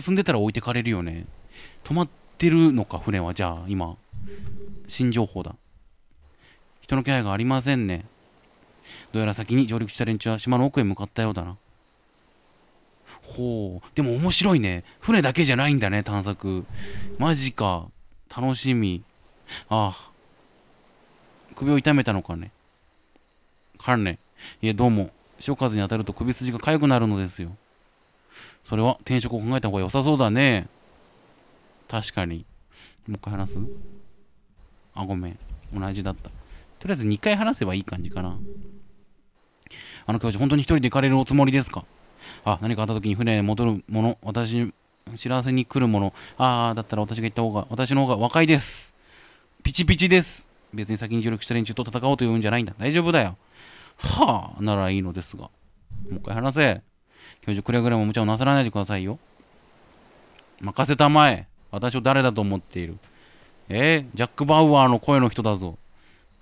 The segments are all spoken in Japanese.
進んでたら置いてかれるよね止まってるのか船はじゃあ今新情報だ人の気配がありませんねどうやら先に上陸した連中は島の奥へ向かったようだなほうでも面白いね船だけじゃないんだね探索マジか楽しみああ首を痛めたのかねかんねいえどうも潮風に当たると首筋が痒くなるのですよそれは転職を考えた方が良さそうだね。確かに。もう一回話すあ、ごめん。同じだった。とりあえず2回話せばいい感じかな。あの教授、本当に一人で行かれるおつもりですかあ、何かあった時に船へ戻るもの、私、知らせに来るもの。ああ、だったら私が行った方が、私の方が若いです。ピチピチです。別に先に協力した連中と戦おうというんじゃないんだ。大丈夫だよ。はあ、ならいいのですが。もう一回話せ。教授、くれぐれも無茶をなさらないでくださいよ。任せたまえ。私を誰だと思っている。えー、ジャック・バウアーの声の人だぞ。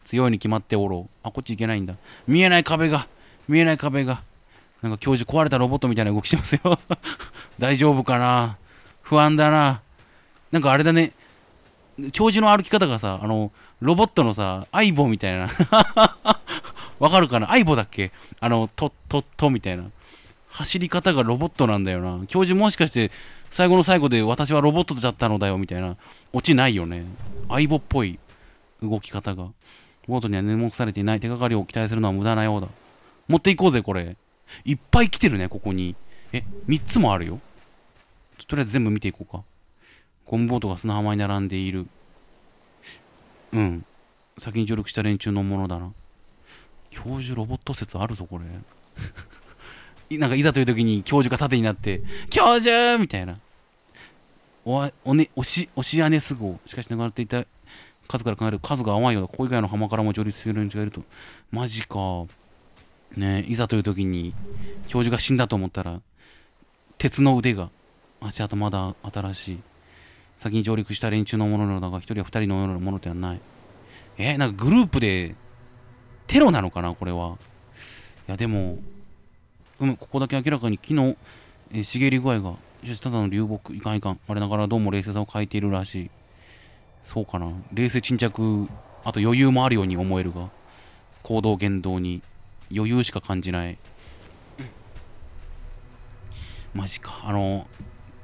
強いに決まっておろう。あ、こっち行けないんだ。見えない壁が。見えない壁が。なんか教授壊れたロボットみたいな動きしてますよ 大丈夫かな不安だな。なんかあれだね。教授の歩き方がさ、あの、ロボットのさ、相棒みたいな。わかるかな相棒だっけあの、と、と、とみたいな。走り方がロボットなんだよな。教授もしかして最後の最後で私はロボットだったのだよみたいな。オチないよね。相棒っぽい動き方が。ボートには根目されていない手がかりを期待するのは無駄なようだ。持っていこうぜ、これ。いっぱい来てるね、ここに。え、3つもあるよ。とりあえず全部見ていこうか。ゴムボートが砂浜に並んでいる。うん。先に上陸した連中のものだな。教授ロボット説あるぞ、これ。なんかいざという時に教授が盾になって、教授みたいな。お、おね、おし、おしやねすご。しかし流れっていた数から考える数が甘いようだ。こ以外の浜からも上陸する連中がいると。マジか。ねいざという時に、教授が死んだと思ったら、鉄の腕が、足跡まだ新しい。先に上陸した連中のものなのだが、一人や二人のようなものではない。えなんかグループで、テロなのかなこれは。いや、でも、うん、ここだけ明らかに木の、えー、茂り具合が、ただの流木、いかんいかん。あれながらどうも冷静さを欠いているらしい。そうかな。冷静沈着、あと余裕もあるように思えるが、行動言動に余裕しか感じない。マジか。あの、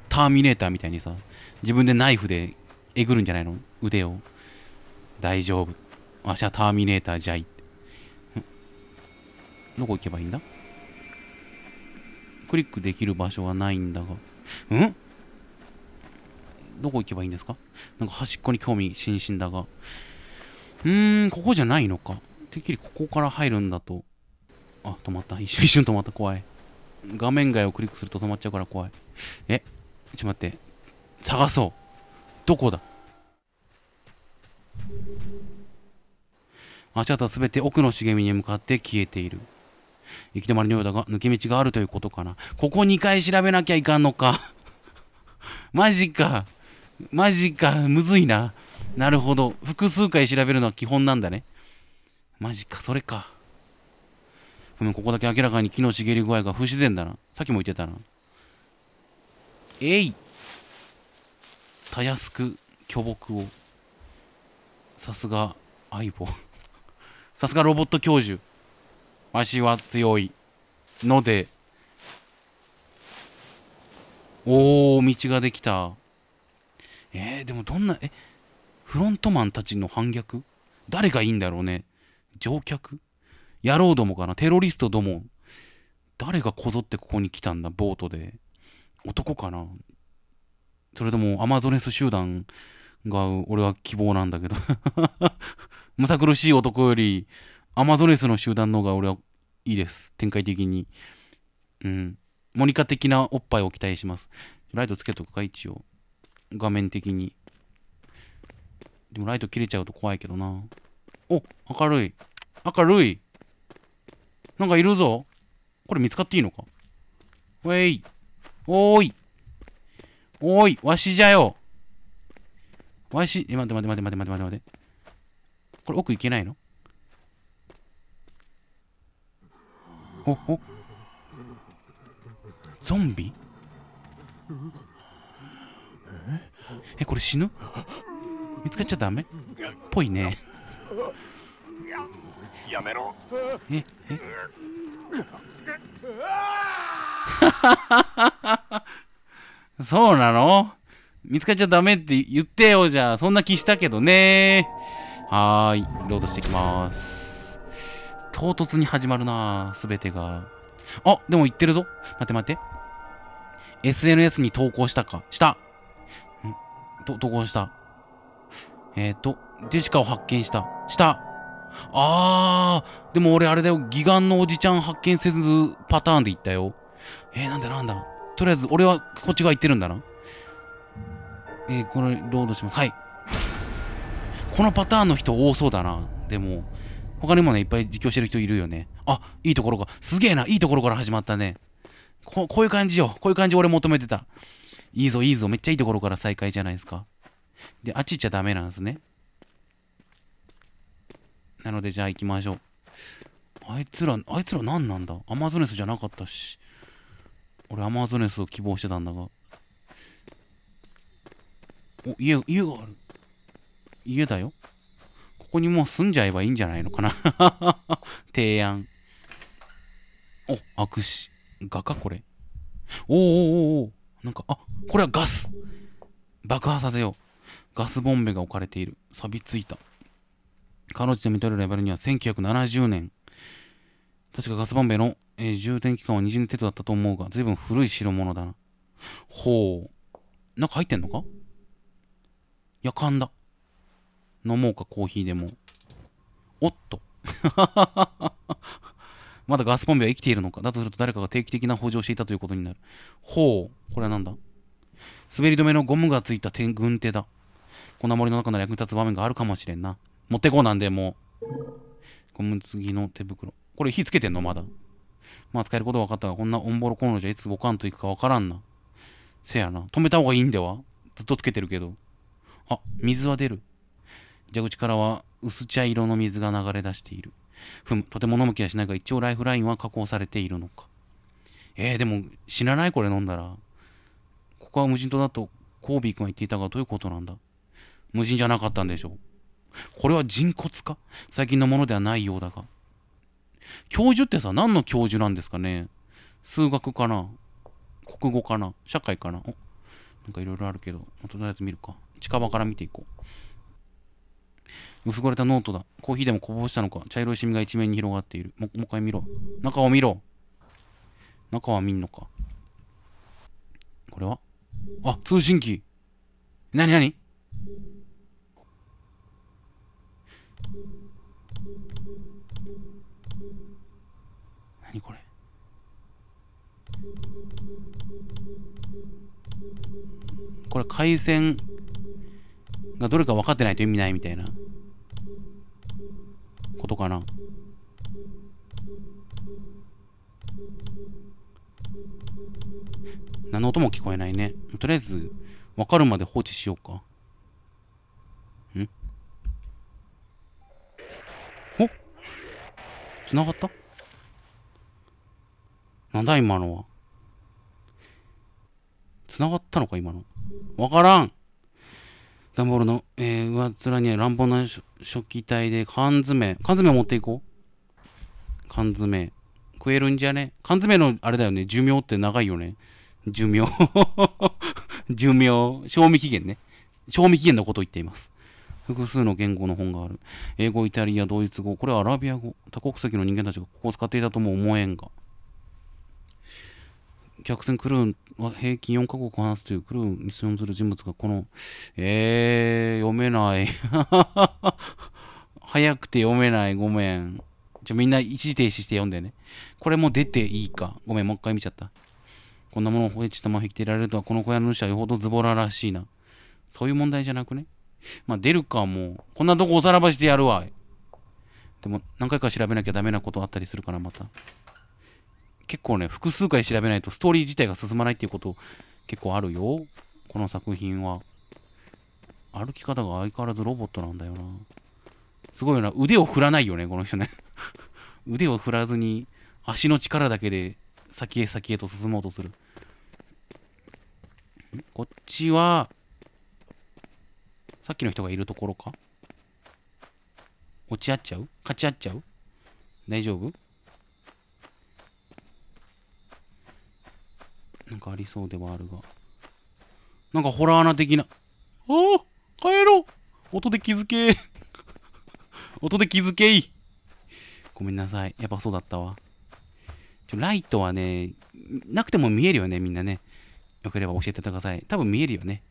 ターミネーターみたいにさ、自分でナイフでえぐるんじゃないの腕を。大丈夫。わしはターミネーターじゃい。どこ行けばいいんだクリックできる場所がないんだが。うんどこ行けばいいんですかなんか端っこに興味津々だが。うーん、ここじゃないのか。てっきりここから入るんだと。あ、止まった。一瞬一瞬止まった。怖い。画面外をクリックすると止まっちゃうから怖い。え、ちょっと待って。探そう。どこだ足跡はすべて奥の茂みに向かって消えている。行き止まりのようだが、抜け道があるということかな。ここ2回調べなきゃいかんのか。マジか。マジか。むずいな。なるほど。複数回調べるのは基本なんだね。マジか。それか。ふむ、ここだけ明らかに木の茂り具合が不自然だな。さっきも言ってたな。えい。たやすく巨木を。さすが、相棒。さすがロボット教授。わしは強い。ので、おー、道ができた。えー、でもどんな、え、フロントマンたちの反逆誰がいいんだろうね乗客野郎どもかなテロリストども誰がこぞってここに来たんだボートで。男かなそれともアマゾネス集団が俺は希望なんだけど むさ苦しい男よりアマゾネスの集団の方が俺はいいです。展開的に。うん。モニカ的なおっぱいを期待します。ライトつけとくか、一応。画面的に。でもライト切れちゃうと怖いけどな。お明るい。明るい。なんかいるぞ。これ見つかっていいのかウェイ。おーい。おーい、わしじゃよ。わし、え、待って待って待って待って待って待って。これ奥行けないのほほゾンビえこれ死ぬ見つかっちゃダメっぽいねやめろええ そうなの見つかっちゃダメって言ってよじゃあそんな気したけどねはーいロードしていきます唐突に始まるなすべてが。あ、でも言ってるぞ。待って待って。SNS に投稿したか。したんと、投稿した。えっ、ー、と、ジェシカを発見した。したあー、でも俺あれだよ。義眼のおじちゃん発見せずパターンで言ったよ。えー、なんだなんだ。とりあえず俺はこっち側行ってるんだな。えー、これ、ロードします。はい。このパターンの人多そうだな。でも、他にもね、いっぱい実況してる人いるよね。あ、いいところが。すげえな。いいところから始まったね。ここういう感じよ。こういう感じ俺求めてた。いいぞ、いいぞ。めっちゃいいところから再開じゃないですか。で、あっち行っちゃダメなんですね。なので、じゃあ行きましょう。あいつら、あいつら何なんだアマゾネスじゃなかったし。俺、アマゾネスを希望してたんだが。お、家、家がある。家だよ。ここにもう住んじゃえばいいんじゃないのかな 提案。お、握手。画かこれ。おーおーおおなんか、あ、これはガス。爆破させよう。ガスボンベが置かれている。錆びついた。か女でじて見とれるレベルには1970年。確かガスボンベの、えー、充填期間は20年程度だったと思うが、随分古い代物だな。ほう。なんか入ってんのかやかんだ。飲もうか、コーヒーでも。おっと。まだガスボンベは生きているのか。だとすると誰かが定期的な補助をしていたということになる。ほう。これは何だ滑り止めのゴムがついた天軍手だ。粉盛りの中なら役に立つ場面があるかもしれんな。持ってこうなんで、もう。ゴム継ぎの手袋。これ火つけてんのまだ。まあ使えることは分かったが、こんなオンボロコンロじゃいつボカンと行くか分からんな。せやな。止めた方がいいんではずっとつけてるけど。あ、水は出る。蛇口からは薄茶色の水が流れ出している。ふむ、とても飲む気はしないが、一応ライフラインは加工されているのか。えー、でも、死なないこれ飲んだら。ここは無人島だと、コービー君は言っていたが、どういうことなんだ無人じゃなかったんでしょう。これは人骨か最近のものではないようだが。教授ってさ、何の教授なんですかね数学かな国語かな社会かなおなんかいろいろあるけど、とりあえず見るか。近場から見ていこう。薄ばれたノートだ。コーヒーでもこぼしたのか。茶色いシミが一面に広がっている。も、もう一回見ろ。中を見ろ。中は見んのか。これはあ、通信機。なになに何これこれ回線がどれか分かってないと意味ないみたいな。後かな何の音も聞こえないね。とりあえず、わかるまで放置しようか。んおながったなんだ今のは。つながったのか今の。わからんダンボールの、えー、上面には乱暴な食器体で缶詰。缶詰持っていこう。缶詰。食えるんじゃね缶詰のあれだよね。寿命って長いよね。寿命。寿命。賞味期限ね。賞味期限のことを言っています。複数の言語の本がある。英語、イタリア、ドイツ語、これはアラビア語。多国籍の人間たちがここを使っていたとも思えんが。客船クルーは平均4カ国を話すというクルーに出演する人物がこの、えー、読めない。早くて読めない。ごめん。じゃ、みんな一時停止して読んでね。これも出ていいか。ごめん、もう一回見ちゃった。こんなものを放置したまま引きてられるとは、この小屋の主はよほどズボラらしいな。そういう問題じゃなくね。まあ、出るか、もう。こんなとこおさらばしてやるわ。でも、何回か調べなきゃダメなことあったりするから、また。結構ね、複数回調べないとストーリー自体が進まないっていうこと結構あるよ。この作品は。歩き方が相変わらずロボットなんだよな。すごいよな。腕を振らないよね、この人ね。腕を振らずに足の力だけで先へ先へと進もうとする。こっちは、さっきの人がいるところか落ち合っちゃう勝ち合っちゃう大丈夫なんかありそうではあるが。なんかホラー穴的な。ああ帰ろう音で気づけ 音で気づけごめんなさい。やっぱそうだったわ。ちょ、ライトはね、なくても見えるよね、みんなね。よければ教えてください。多分見えるよね。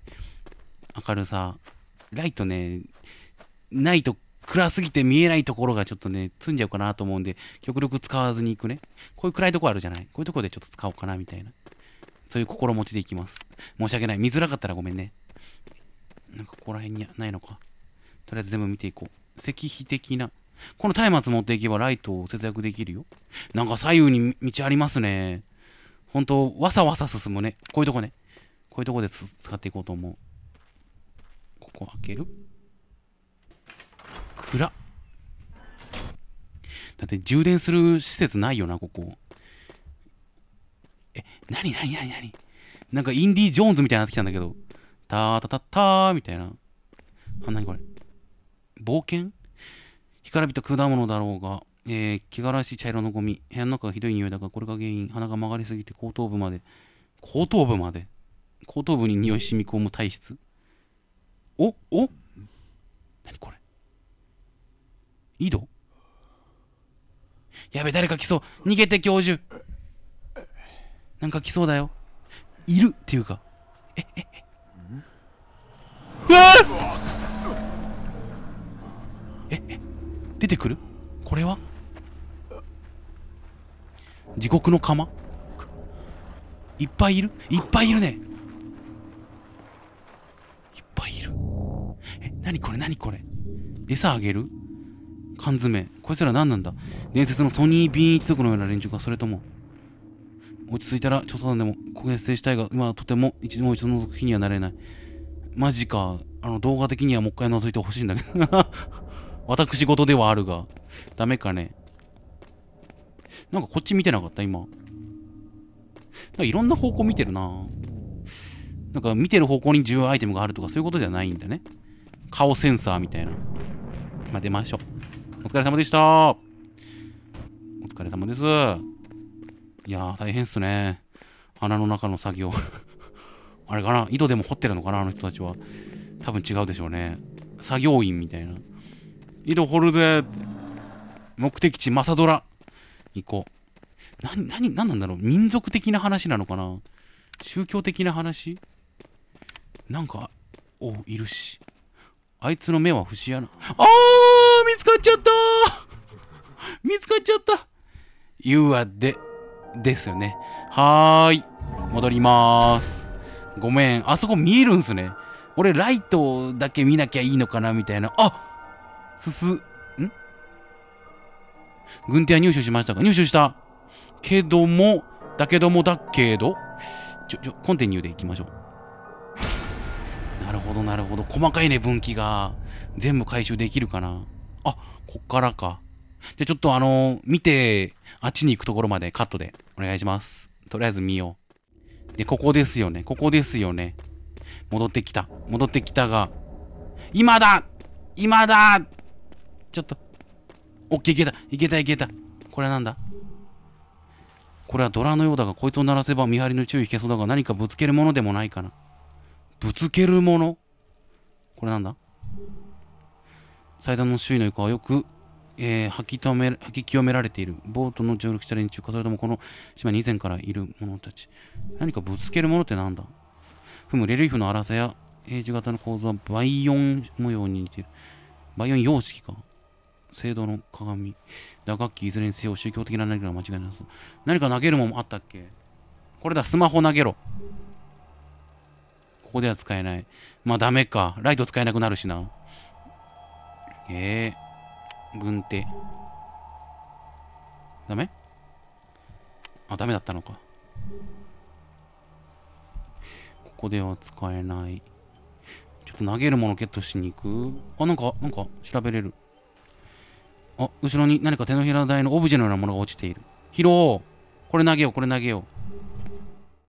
明るさ。ライトね、ないと暗すぎて見えないところがちょっとね、積んじゃうかなと思うんで、極力使わずに行くね。こういう暗いとこあるじゃないこういうとこでちょっと使おうかな、みたいな。そういう心持ちでいきます。申し訳ない。見づらかったらごめんね。なんかここら辺にないのか。とりあえず全部見ていこう。石碑的な。この松明持っていけばライトを節約できるよ。なんか左右に道ありますね。ほんと、わさわさ進むね。こういうとこね。こういうとこで使っていこうと思う。ここ開ける暗っ。だって充電する施設ないよな、ここ。え、なになになになになんかインディ・ージョーンズみたいになってきたんだけど。たーたたたーみたいな。あ、なにこれ。冒険干からびた果物だろうが、えー、気がらしい茶色のゴミ。部屋の中がひどい匂いだが、これが原因。鼻が曲がりすぎて後頭部まで。後頭部まで後頭部に匂い染み込む体質。おお何これ井戸やべ、誰か来そう。逃げて、教授。なんか来そうだよ。いるっていうか。え、え、え。うわえ、え、出てくるこれは地獄の釜いっぱいいるいっぱいいるね。いっぱいいる。え、なにこれなにこれ餌あげる缶詰。こいつら何なんだ伝説のソニー・ビーン一族のような連中かそれとも。落ち着いたら調査団でも告発生したいが、今はとても一度も一度覗く気にはなれない。マジか。あの、動画的にはもう一回覗いてほしいんだけど。私事ではあるが。ダメかね。なんかこっち見てなかった今。なんかいろんな方向見てるななんか見てる方向に重要アイテムがあるとかそういうことではないんだね。顔センサーみたいな。まあ、出ましょう。お疲れ様でした。お疲れ様です。いやー、大変っすね。穴の中の作業 あれかな井戸でも掘ってるのかなあの人たちは。多分違うでしょうね。作業員みたいな。井戸掘るぜ目的地、マサドラ。行こう。な何ななんなんだろう民族的な話なのかな宗教的な話なんか、おいるし。あいつの目は節穴。あー見つかっちゃった見つかっちゃった !You are dead. ですよね。はーい。戻りまーす。ごめん。あそこ見えるんすね。俺、ライトだけ見なきゃいいのかなみたいな。あすす、ん軍手は入手しましたか入手したけども、だけどもだけど、ちょ、ちょ、コンティニューでいきましょう。なるほど、なるほど。細かいね、分岐が。全部回収できるかな。あ、こっからか。で、ちょっとあのー、見て、あっちに行くところまでカットでお願いします。とりあえず見よう。で、ここですよね。ここですよね。戻ってきた。戻ってきたが、今だ今だちょっと。オッケーいけた。いけたいけた。これはなんだこれはドラのようだが、こいつを鳴らせば見張りの注意引けそうだが、何かぶつけるものでもないかな。ぶつけるものこれなんだ祭壇の周囲の床はよくえー、吐き止め吐き清められているボートの上陸した連中かそれともこの島に以前からいる者たち何かぶつけるものってなんだふむレリーフの粗さや平ジ型の構造はバイオン模様に似ているバイオン様式か聖堂の鏡打楽器いずれにせよ宗教的な何かが間違いなさ何か投げるもんあったっけこれだスマホ投げろここでは使えないまあダメかライト使えなくなるしなええー軍手。ダメあ、ダメだったのか。ここでは使えない。ちょっと投げるものゲットしに行く。あ、なんか、なんか、調べれる。あ、後ろに何か手のひら台のオブジェのようなものが落ちている。拾おうこれ投げよう、これ投げよう。